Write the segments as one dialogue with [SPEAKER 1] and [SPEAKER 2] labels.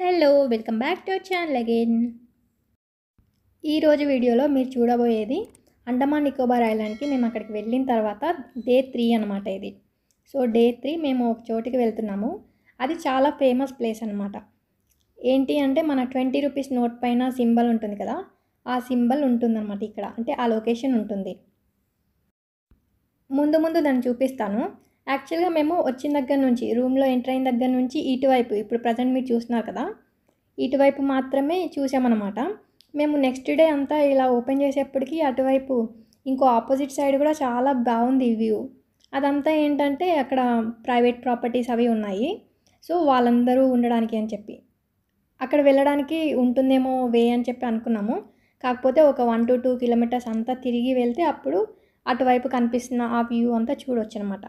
[SPEAKER 1] Hello welcome back to our channel again ఈరోజు వీడియోలో మీరు చూడబోయేది అండమాన్ నికోబార్ ఐలాండ్కి మేము అక్కడికి వెళ్ళిన తర్వాత డే త్రీ అనమాట ఇది సో డే త్రీ మేము ఒక చోటికి వెళ్తున్నాము అది చాలా ఫేమస్ ప్లేస్ అనమాట ఏంటి అంటే మన ట్వంటీ రూపీస్ నోట్ పైన సింబల్ ఉంటుంది కదా ఆ సింబల్ ఉంటుందన్నమాట ఇక్కడ అంటే ఆ లొకేషన్ ఉంటుంది ముందు ముందు దాన్ని చూపిస్తాను యాక్చువల్గా మేము వచ్చిన దగ్గర నుంచి రూమ్లో ఎంటర్ అయిన దగ్గర నుంచి ఇటువైపు ఇప్పుడు ప్రజెంట్ మీరు చూస్తున్నారు కదా ఇటువైపు మాత్రమే చూసామన్నమాట మేము నెక్స్ట్ డే అంతా ఇలా ఓపెన్ చేసేప్పటికీ అటువైపు ఇంకో ఆపోజిట్ సైడ్ కూడా చాలా బాగుంది వ్యూ అదంతా ఏంటంటే అక్కడ ప్రైవేట్ ప్రాపర్టీస్ అవి ఉన్నాయి సో వాళ్ళందరూ ఉండడానికి అని చెప్పి అక్కడ వెళ్ళడానికి ఉంటుందేమో వే అని చెప్పి అనుకున్నాము కాకపోతే ఒక వన్ టు టూ కిలోమీటర్స్ అంతా తిరిగి వెళ్తే అప్పుడు అటువైపు కనిపిస్తున్న ఆ వ్యూ అంతా చూడొచ్చు అనమాట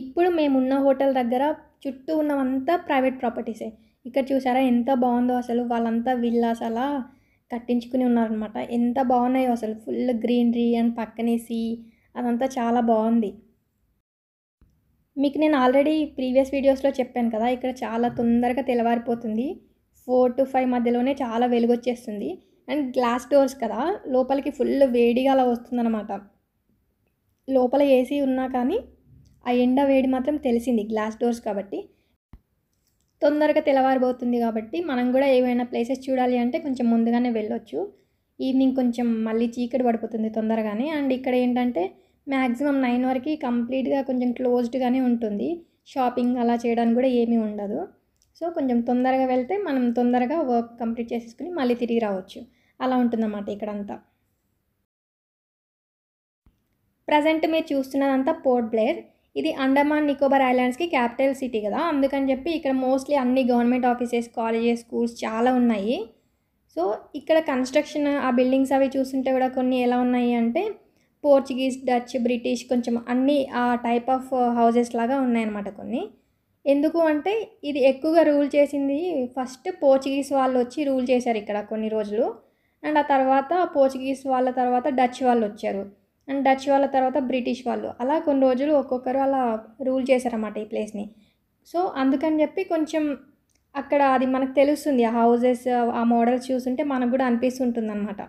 [SPEAKER 1] ఇప్పుడు మేమున్న హోటల్ దగ్గర చుట్టూ ఉన్నవంతా ప్రైవేట్ ప్రాపర్టీసే ఇక్కడ చూసారా ఎంత బాగుందో అసలు వాళ్ళంతా విల్లాస్ అలా కట్టించుకుని ఉన్నారనమాట ఎంత బాగున్నాయో అసలు ఫుల్ గ్రీనరీ అండ్ పక్కనే సీ అదంతా చాలా బాగుంది మీకు నేను ఆల్రెడీ ప్రీవియస్ వీడియోస్లో చెప్పాను కదా ఇక్కడ చాలా తొందరగా తెల్లవారిపోతుంది ఫోర్ టు ఫైవ్ మధ్యలోనే చాలా వెలుగొచ్చేస్తుంది అండ్ గ్లాస్ డోర్స్ కదా లోపలికి ఫుల్ వేడిగా అలా వస్తుందన్నమాట లోపల ఏసీ ఉన్నా కానీ ఆ ఎండ వేడి మాత్రం తెలిసింది గ్లాస్ డోర్స్ కాబట్టి తొందరగా తెల్లవారిపోతుంది కాబట్టి మనం కూడా ఏవైనా ప్లేసెస్ చూడాలి అంటే కొంచెం ముందుగానే వెళ్ళొచ్చు ఈవినింగ్ కొంచెం మళ్ళీ చీకటి పడిపోతుంది తొందరగానే అండ్ ఇక్కడ ఏంటంటే మ్యాక్సిమం నైన్ వరకు కంప్లీట్గా కొంచెం క్లోజ్డ్గానే ఉంటుంది షాపింగ్ అలా చేయడానికి కూడా ఏమీ ఉండదు సో కొంచెం తొందరగా వెళ్తే మనం తొందరగా వర్క్ కంప్లీట్ చేసేసుకుని మళ్ళీ తిరిగి రావచ్చు అలా ఉంటుందన్నమాట ఇక్కడంతా ప్రజెంట్ మీరు చూస్తున్నదంతా పోర్ట్ బ్లేర్ ఇది అండమాన్ నికోబార్ ఐలాండ్స్కి క్యాపిటల్ సిటీ కదా అందుకని చెప్పి ఇక్కడ మోస్ట్లీ అన్ని గవర్నమెంట్ ఆఫీసెస్ కాలేజెస్ స్కూల్స్ చాలా ఉన్నాయి సో ఇక్కడ కన్స్ట్రక్షన్ ఆ బిల్డింగ్స్ అవి చూస్తుంటే కూడా కొన్ని ఎలా ఉన్నాయి అంటే పోర్చుగీస్ డచ్ బ్రిటిష్ కొంచెం అన్నీ ఆ టైప్ ఆఫ్ హౌజెస్ లాగా ఉన్నాయన్నమాట కొన్ని ఎందుకు అంటే ఇది ఎక్కువగా రూల్ చేసింది ఫస్ట్ పోర్చుగీస్ వాళ్ళు వచ్చి రూల్ చేశారు ఇక్కడ కొన్ని రోజులు అండ్ ఆ తర్వాత పోర్చుగీస్ వాళ్ళ తర్వాత డచ్ వాళ్ళు వచ్చారు అండ్ డచ్ వాళ్ళ తర్వాత బ్రిటిష్ వాళ్ళు అలా కొన్ని రోజులు ఒక్కొక్కరు అలా రూల్ చేశారన్నమాట ఈ ప్లేస్ని సో అందుకని చెప్పి కొంచెం అక్కడ అది మనకు తెలుస్తుంది ఆ హౌజెస్ ఆ మోడల్స్ చూస్తుంటే మనకు కూడా అనిపిస్తుంటుంది అనమాట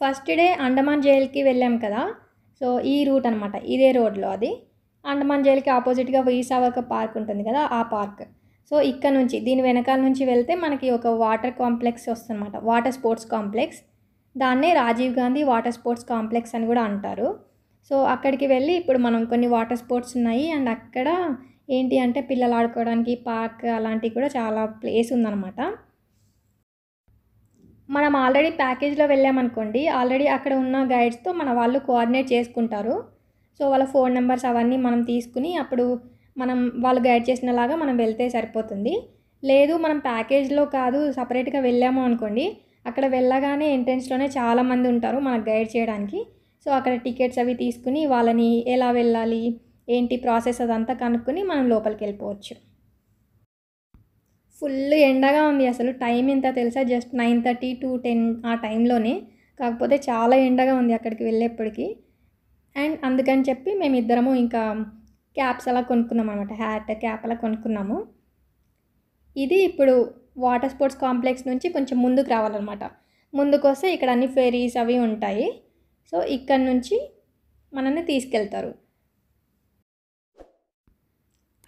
[SPEAKER 1] ఫస్ట్ డే అండమాన్ జైల్కి వెళ్ళాం కదా సో ఈ రూట్ అనమాట ఇదే రోడ్లో అది అండమాన్ జైల్కి ఆపోజిట్గా ఒక పార్క్ ఉంటుంది కదా ఆ పార్క్ సో ఇక్కడ నుంచి దీని వెనకాల నుంచి వెళ్తే మనకి ఒక వాటర్ కాంప్లెక్స్ అనమాట వాటర్ స్పోర్ట్స్ కాంప్లెక్స్ దాన్నే Rajiv Gandhi water sports complex అని కూడా అంటారు సో అక్కడికి వెళ్ళి ఇప్పుడు మనం కొన్ని వాటర్ స్పోర్ట్స్ ఉన్నాయి అండ్ అక్కడ ఏంటి అంటే పిల్లలు ఆడుకోవడానికి పార్క్ అలాంటివి కూడా చాలా ప్లేస్ ఉందన్నమాట మనం ఆల్రెడీ ప్యాకేజ్లో వెళ్ళామనుకోండి ఆల్రెడీ అక్కడ ఉన్న గైడ్స్తో మన వాళ్ళు కోఆర్డినేట్ చేసుకుంటారు సో వాళ్ళ ఫోన్ నెంబర్స్ అవన్నీ మనం తీసుకుని అప్పుడు మనం వాళ్ళు గైడ్ చేసినలాగా మనం వెళ్తే సరిపోతుంది లేదు మనం ప్యాకేజ్లో కాదు సపరేట్గా వెళ్ళాము అనుకోండి అక్కడ వెళ్ళగానే ఎంట్రెన్స్లోనే చాలామంది ఉంటారు మనకు గైడ్ చేయడానికి సో అక్కడ టికెట్స్ అవి తీసుకుని వాళ్ళని ఎలా వెళ్ళాలి ఏంటి ప్రాసెస్ అదంతా కనుక్కొని మనం లోపలికి వెళ్ళిపోవచ్చు ఫుల్ ఎండగా ఉంది అసలు టైం ఎంత తెలుసా just nine thirty to ten ఆ టైంలోనే కాకపోతే చాలా ఎండగా ఉంది అక్కడికి వెళ్ళేప్పటికి అండ్ అందుకని చెప్పి మేమిద్దరము ఇంకా క్యాప్స్ అలా కొనుక్కున్నాం అనమాట హ్యాట్ క్యాప్ అలా కొనుక్కున్నాము ఇది ఇప్పుడు వాటర్ స్పోర్ట్స్ కాంప్లెక్స్ నుంచి కొంచెం ముందుకు రావాలన్నమాట ముందుకు వస్తే ఇక్కడ అన్ని ఫెరీస్ అవి ఉంటాయి సో ఇక్కడ నుంచి మనల్ని తీసుకెళ్తారు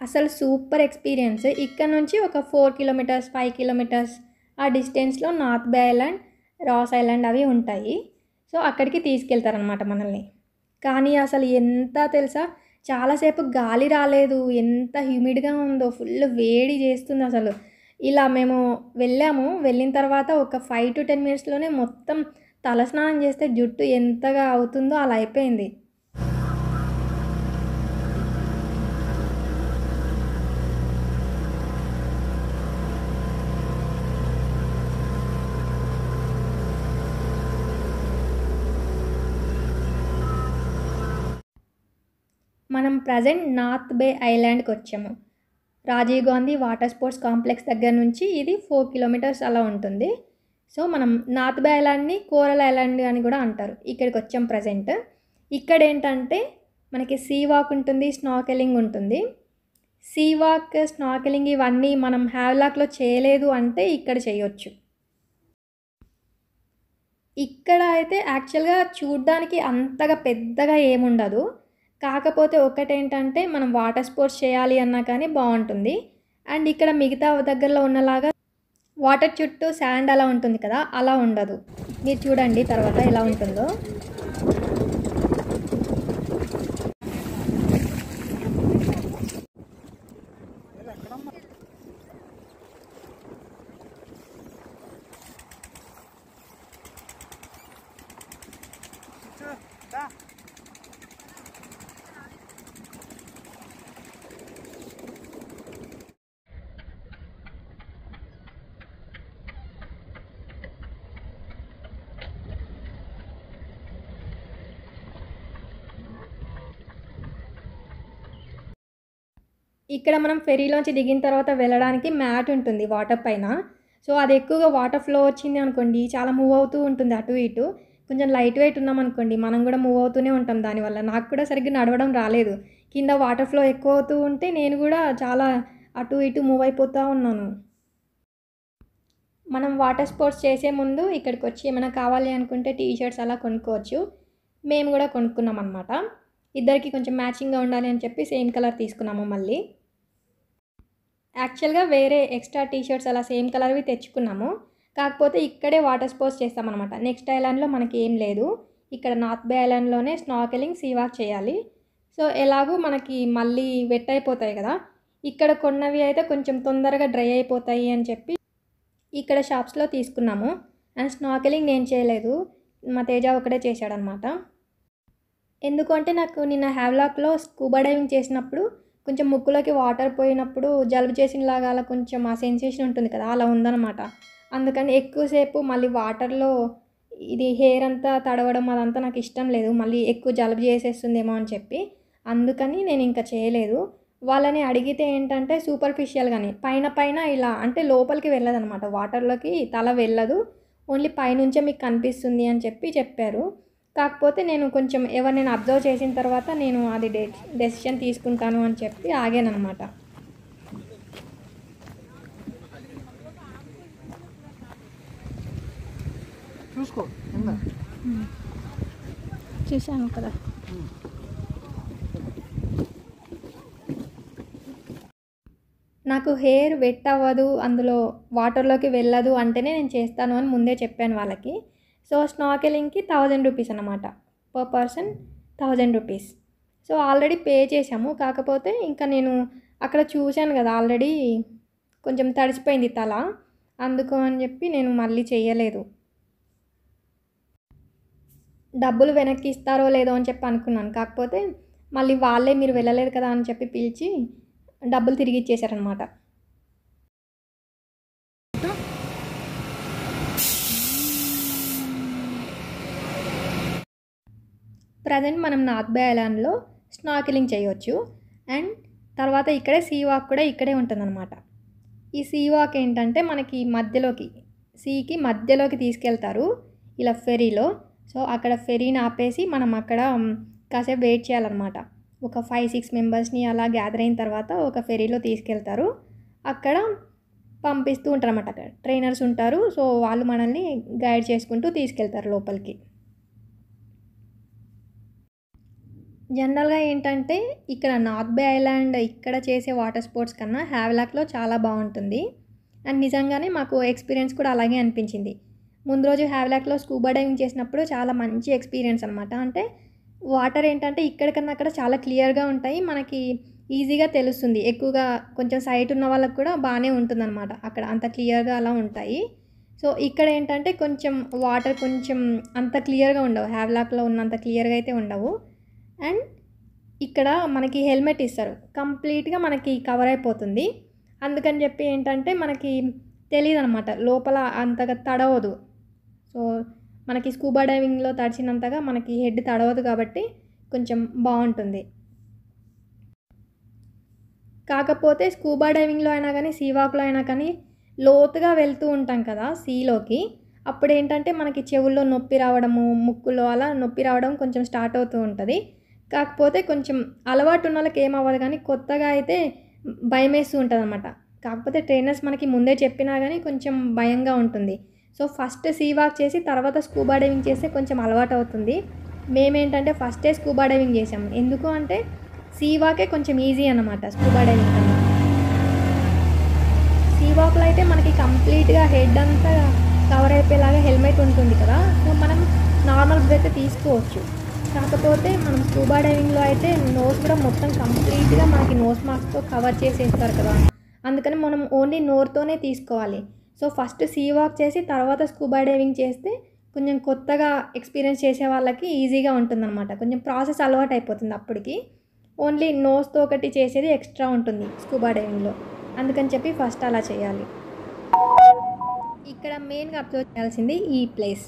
[SPEAKER 1] అసలు సూపర్ ఎక్స్పీరియన్స్ ఇక్కడ నుంచి ఒక ఫోర్ కిలోమీటర్స్ ఫైవ్ కిలోమీటర్స్ ఆ డిస్టెన్స్లో North Bay Island Ross Island అవి ఉంటాయి సో అక్కడికి తీసుకెళ్తారనమాట మనల్ని కానీ అసలు ఎంత తెలుసా చాలాసేపు గాలి రాలేదు ఎంత హ్యూమిడ్గా ఉందో ఫుల్ వేడి చేస్తుంది అసలు ఇలా మేము వెళ్ళాము వెళ్ళిన తర్వాత ఒక ఫైవ్ టు టెన్ మినిట్స్లోనే మొత్తం తలస్నానం చేస్తే జుట్టు ఎంతగా అవుతుందో అలా అయిపోయింది మనం ప్రజెంట్ నార్త్ బే ఐలాండ్కి వచ్చాము Rajiv Gandhi water sports complex దగ్గర నుంచి ఇది ఫోర్ కిలోమీటర్స్ అలా ఉంటుంది సో మనం నార్త్ బై ఐలాండ్ని కోరల్ ఐలాండ్ అని కూడా అంటారు ఇక్కడికి వచ్చాం ప్రజెంట్ ఇక్కడ ఏంటంటే మనకి సీ వాక్ ఉంటుంది స్నాకెలింగ్ ఉంటుంది సీ వాక్ స్నాకెలింగ్ ఇవన్నీ మనం హ్యావ్లాక్లో చేయలేదు అంటే ఇక్కడ చేయొచ్చు ఇక్కడ అయితే యాక్చువల్గా చూడ్డానికి అంతగా పెద్దగా ఏముండదు కాకపోతే ఒకటేంటంటే మనం వాటర్ స్పోర్ట్స్ చేయాలి అన్నా కానీ బాగుంటుంది అండ్ ఇక్కడ మిగతా దగ్గరలో ఉన్నలాగా వాటర్ చుట్టూ శాండ్ అలా ఉంటుంది కదా అలా ఉండదు మీరు చూడండి తర్వాత ఎలా ఉంటుందో ఇక్కడ మనం ఫెరీలోంచి దిగిన తర్వాత వెళ్ళడానికి మ్యాట్ ఉంటుంది వాటర్ పైన సో అది ఎక్కువగా వాటర్ ఫ్లో వచ్చింది అనుకోండి చాలా మూవ్ అవుతూ ఉంటుంది అటు ఇటు కొంచెం లైట్ వెయిట్ ఉన్నాం అనుకోండి మనం కూడా మూవ్ అవుతూనే ఉంటాం దానివల్ల నాకు కూడా సరిగ్గా నడవడం రాలేదు కింద వాటర్ ఫ్లో ఎక్కువ అవుతూ ఉంటే నేను కూడా చాలా అటు ఇటు మూవ్ అయిపోతూ ఉన్నాను మనం వాటర్ స్పోర్ట్స్ చేసే ముందు ఇక్కడికి వచ్చి ఏమైనా కావాలి అనుకుంటే టీ షర్ట్స్ అలా కొనుక్కోవచ్చు మేము కూడా కొనుక్కున్నాం అనమాట ఇద్దరికి కొంచెం మ్యాచింగ్గా ఉండాలి అని చెప్పి సేమ్ కలర్ తీసుకున్నాము మళ్ళీ యాక్చువల్గా వేరే ఎక్స్ట్రా టీషర్ట్స్ అలా సేమ్ కలర్వి తెచ్చుకున్నాము కాకపోతే ఇక్కడే వాటర్ స్పోర్ట్స్ చేస్తామన్నమాట నెక్స్ట్ ఐలాండ్లో మనకి ఏం లేదు ఇక్కడ నార్త్ బే ఐలాండ్లోనే స్నార్కెలింగ్ సీవాక్ చేయాలి సో ఎలాగూ మనకి మళ్ళీ వెట్ అయిపోతాయి కదా ఇక్కడ కొన్నవి అయితే కొంచెం తొందరగా డ్రై అయిపోతాయి అని చెప్పి ఇక్కడ షాప్స్లో తీసుకున్నాము అండ్ స్నార్కెలింగ్ నేను చేయలేదు మా తేజ ఒకడే చేశాడనమాట ఎందుకంటే నాకు నిన్న హ్యావ్లాక్లో స్కూబా డైవింగ్ చేసినప్పుడు కొంచెం ముక్కులోకి వాటర్ పోయినప్పుడు జలుబు లాగా అలా కొంచెం ఆ సెన్సేషన్ ఉంటుంది కదా అలా ఉందన్నమాట అందుకని ఎక్కువసేపు మళ్ళీ వాటర్లో ఇది హెయిర్ అంతా తడవడం అదంతా నాకు ఇష్టం లేదు మళ్ళీ ఎక్కువ జలుబు చేసేస్తుందేమో అని చెప్పి అందుకని నేను ఇంకా చేయలేదు వాళ్ళని అడిగితే ఏంటంటే సూపర్ఫిషియల్ కానీ పైన పైన ఇలా అంటే లోపలికి వెళ్ళదనమాట వాటర్లోకి తల వెళ్ళదు ఓన్లీ పైనుంచే మీకు కనిపిస్తుంది అని చెప్పి చెప్పారు కాకపోతే నేను కొంచెం ఎవరినైనా అబ్జర్వ్ చేసిన తర్వాత నేను అది డె డెసిషన్ తీసుకుంటాను అని చెప్పి ఆగానమాట అనమాట చూశాను కదా నాకు హెయిర్ వెట్ అవ్వదు అందులో వాటర్లోకి వెళ్ళదు అంటేనే నేను చేస్తాను అని ముందే చెప్పాను వాళ్ళకి సో స్నాకెలింగ్కి థౌజండ్ రూపీస్ అనమాట per person thousand rupees so already pay చేశాము కాకపోతే ఇంకా నేను అక్కడ చూశాను కదా ఆల్రెడీ కొంచెం తడిసిపోయింది తల అందుకు అని చెప్పి నేను మళ్ళీ చేయలేదు డబ్బులు వెనక్కి ఇస్తారో లేదో అని చెప్పి అనుకున్నాను కాకపోతే మళ్ళీ వాళ్ళే మీరు వెళ్ళలేదు కదా అని చెప్పి పిలిచి డబ్బులు తిరిగి ఇచ్చేశారనమాట ప్రజెంట్ మనం నార్త్ బే ఐలాండ్లో స్నార్కిలింగ్ చేయవచ్చు అండ్ తర్వాత ఇక్కడే సీ వాక్ కూడా ఇక్కడే ఉంటుందన్నమాట ఈ సీ వాక్ ఏంటంటే మనకి మధ్యలోకి సీకి మధ్యలోకి తీసుకెళ్తారు ఇలా ఫెరీలో సో అక్కడ ఫెరీని ఆపేసి మనం అక్కడ కాసేపు వెయిట్ చేయాలన్నమాట ఒక ఫైవ్ సిక్స్ మెంబర్స్ని అలా గ్యాదర్ అయిన తర్వాత ఒక ఫెరీలో తీసుకెళ్తారు అక్కడ పంపిస్తూ ఉంటారన్నమాట అక్కడ ట్రైనర్స్ ఉంటారు సో వాళ్ళు మనల్ని గైడ్ చేసుకుంటూ తీసుకెళ్తారు లోపలికి జనరల్గా ఏంటంటే ఇక్కడ నార్త్ బే ఐలాండ్ ఇక్కడ చేసే వాటర్ స్పోర్ట్స్ కన్నా హ్యావ్లాక్లో చాలా బాగుంటుంది అండ్ నిజంగానే మాకు ఎక్స్పీరియన్స్ కూడా అలాగే అనిపించింది ముందు రోజు హ్యావ్లాక్లో స్కూబా డైవింగ్ చేసినప్పుడు చాలా మంచి ఎక్స్పీరియన్స్ అనమాట అంటే వాటర్ ఏంటంటే ఇక్కడికన్నా అక్కడ చాలా క్లియర్గా ఉంటాయి మనకి ఈజీగా తెలుస్తుంది ఎక్కువగా కొంచెం సైట్ ఉన్న వాళ్ళకు కూడా బాగానే ఉంటుందన్నమాట అక్కడ అంత క్లియర్గా అలా ఉంటాయి సో ఇక్కడ ఏంటంటే కొంచెం వాటర్ కొంచెం అంత క్లియర్గా ఉండవు హ్యావ్లాక్లో ఉన్నంత క్లియర్గా అయితే ఉండవు అండ్ ఇక్కడ మనకి హెల్మెట్ ఇస్తారు కంప్లీట్గా మనకి కవర్ అయిపోతుంది అందుకని చెప్పి ఏంటంటే మనకి తెలియదు అనమాట లోపల అంతగా తడవదు సో మనకి స్కూబా డైవింగ్లో తడిచినంతగా మనకి హెడ్ తడవదు కాబట్టి కొంచెం బాగుంటుంది కాకపోతే స్కూబా డైవింగ్లో అయినా కానీ సీవాక్లో అయినా కానీ లోతుగా వెళ్తూ ఉంటాం కదా సీలోకి అప్పుడు ఏంటంటే మనకి చెవుల్లో నొప్పి రావడము ముక్కులో అలా నొప్పి రావడం కొంచెం స్టార్ట్ అవుతూ ఉంటుంది కాకపోతే కొంచెం అలవాటు ఉన్న వాళ్ళకి ఏమవ్వదు కానీ కొత్తగా అయితే భయం వేస్తూ ఉంటుంది అనమాట కాకపోతే ట్రైనర్స్ మనకి ముందే చెప్పినా కానీ కొంచెం భయంగా ఉంటుంది సో ఫస్ట్ సీ వాక్ చేసి తర్వాత స్కూబా డైవింగ్ చేస్తే కొంచెం అలవాటు అవుతుంది మేమేంటంటే ఫస్టే స్కూబా డైవింగ్ చేసాం ఎందుకు అంటే సీ వాకే కొంచెం ఈజీ అనమాట స్కూబా డైవింగ్ సీ వాక్లో అయితే మనకి కంప్లీట్గా హెడ్ అంతా కవర్ అయిపోయేలాగా హెల్మెట్ ఉంటుంది కదా సో మనం నార్మల్ బ్రెత్ తీసుకోవచ్చు కాకపోతే మనం స్కూబా డైవింగ్లో అయితే నోస్ కూడా మొత్తం కంప్లీట్గా మనకి నోస్ మార్క్స్తో కవర్ చేసేస్తారు కదా అందుకని మనం ఓన్లీ నోర్తోనే తీసుకోవాలి సో ఫస్ట్ సీ వాక్ చేసి తర్వాత స్కూబా డైవింగ్ చేస్తే కొంచెం కొత్తగా ఎక్స్పీరియన్స్ చేసే వాళ్ళకి ఈజీగా ఉంటుందన్నమాట కొంచెం ప్రాసెస్ అలవాటు అయిపోతుంది అప్పటికి ఓన్లీ నోస్తో ఒకటి చేసేది ఎక్స్ట్రా ఉంటుంది స్కూబా డైవింగ్లో అందుకని చెప్పి ఫస్ట్ అలా చేయాలి ఇక్కడ మెయిన్గా అబ్జర్వ్ చేయాల్సింది ఈ ప్లేస్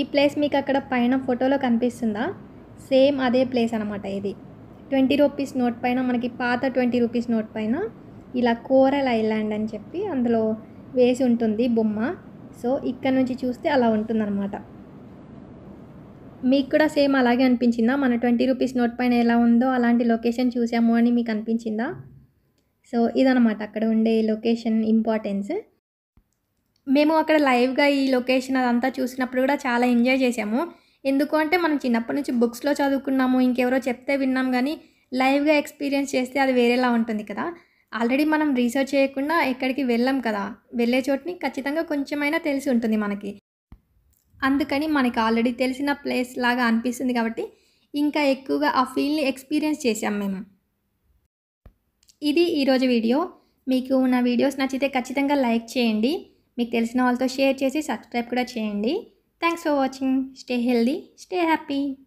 [SPEAKER 1] ఈ ప్లేస్ మీకు అక్కడ పైన ఫోటోలో కనిపిస్తుందా సేమ్ అదే ప్లేస్ అనమాట ఇది ట్వంటీ రూపీస్ నోట్ పైన మనకి పాత ట్వంటీ రూపీస్ నోట్ పైన ఇలా కోరల్ ఐలాండ్ అని చెప్పి అందులో వేసి ఉంటుంది బొమ్మ సో ఇక్కడ నుంచి చూస్తే అలా ఉంటుందన్నమాట మీకు కూడా సేమ్ అలాగే అనిపించిందా మన ట్వంటీ రూపీస్ నోట్ పైన ఎలా ఉందో అలాంటి లొకేషన్ చూసాము అని మీకు అనిపించిందా సో ఇదనమాట అక్కడ ఉండే లొకేషన్ ఇంపార్టెన్స్ మేము అక్కడ లైవ్గా ఈ లొకేషన్ అదంతా చూసినప్పుడు కూడా చాలా ఎంజాయ్ చేసాము ఎందుకు అంటే మనం చిన్నప్పటి నుంచి బుక్స్లో చదువుకున్నాము ఇంకెవరో చెప్తే విన్నాం కానీ లైవ్గా ఎక్స్పీరియన్స్ చేస్తే అది వేరేలా ఉంటుంది కదా ఆల్రెడీ మనం రీసెర్చ్ చేయకుండా ఎక్కడికి వెళ్ళాం కదా వెళ్ళే చోటుని ఖచ్చితంగా కొంచెమైనా తెలిసి ఉంటుంది మనకి అందుకని మనకి ఆల్రెడీ తెలిసిన ప్లేస్ లాగా అనిపిస్తుంది కాబట్టి ఇంకా ఎక్కువగా ఆ ఫీల్ని ఎక్స్పీరియన్స్ చేసాం మేము ఇది ఈరోజు వీడియో మీకు నా వీడియోస్ నచ్చితే ఖచ్చితంగా లైక్ చేయండి మీకు తెలిసిన వాళ్ళతో షేర్ చేసి సబ్స్క్రైబ్ కూడా చేయండి Thanks for watching. Stay healthy, stay happy.